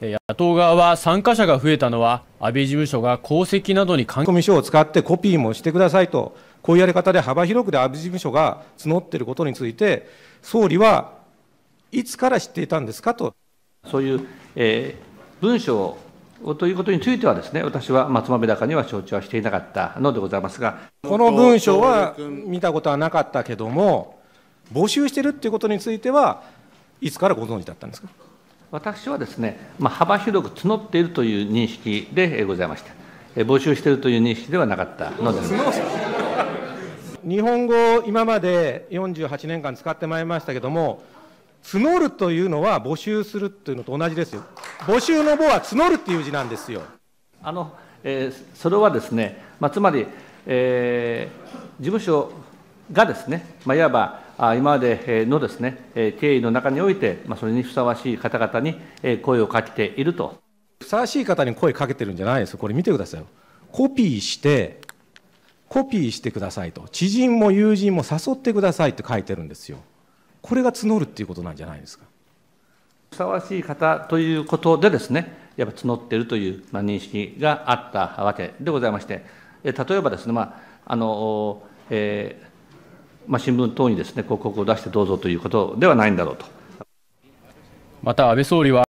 野党側は参加者が増えたのは、安倍事務所が功績などに関係込書を使ってコピーもしてくださいと、こういうやり方で幅広くで安倍事務所が募っていることについて、総理はいつから知っていたんですかと。そういう、えー、文書ということについてはですね、私は松延高には承知はしていなかったのでございますが、この文書は見たことはなかったけども、募集してるということについては、いつからご存知だったんですか。私はですね、まあ、幅広く募っているという認識でございました。募集しているという認識ではなかったので日本語を今まで48年間使ってまいりましたけれども、募るというのは募集するというのと同じですよ。募集の募は募るっていう字なんですよ。あの、えー、それはですね、まあ、つまり、えー、事務所がですね、まあ、いわば今までのですね、経緯の中において、それにふさわしい方々に声をかけていると。ふさわしい方に声かけてるんじゃないですこれ見てくださいコピーして、コピーしてくださいと。知人も友人も誘ってくださいって書いてるんですよ。これが募るっていうことなんじゃないですか。ふさわしい方ということでですね、やっぱ募ってるという、ま認識があったわけでございまして、例えばですね、まああのえーまあ、新聞等にです、ね、広告を出してどうぞということではないんだろうと。また安倍総理は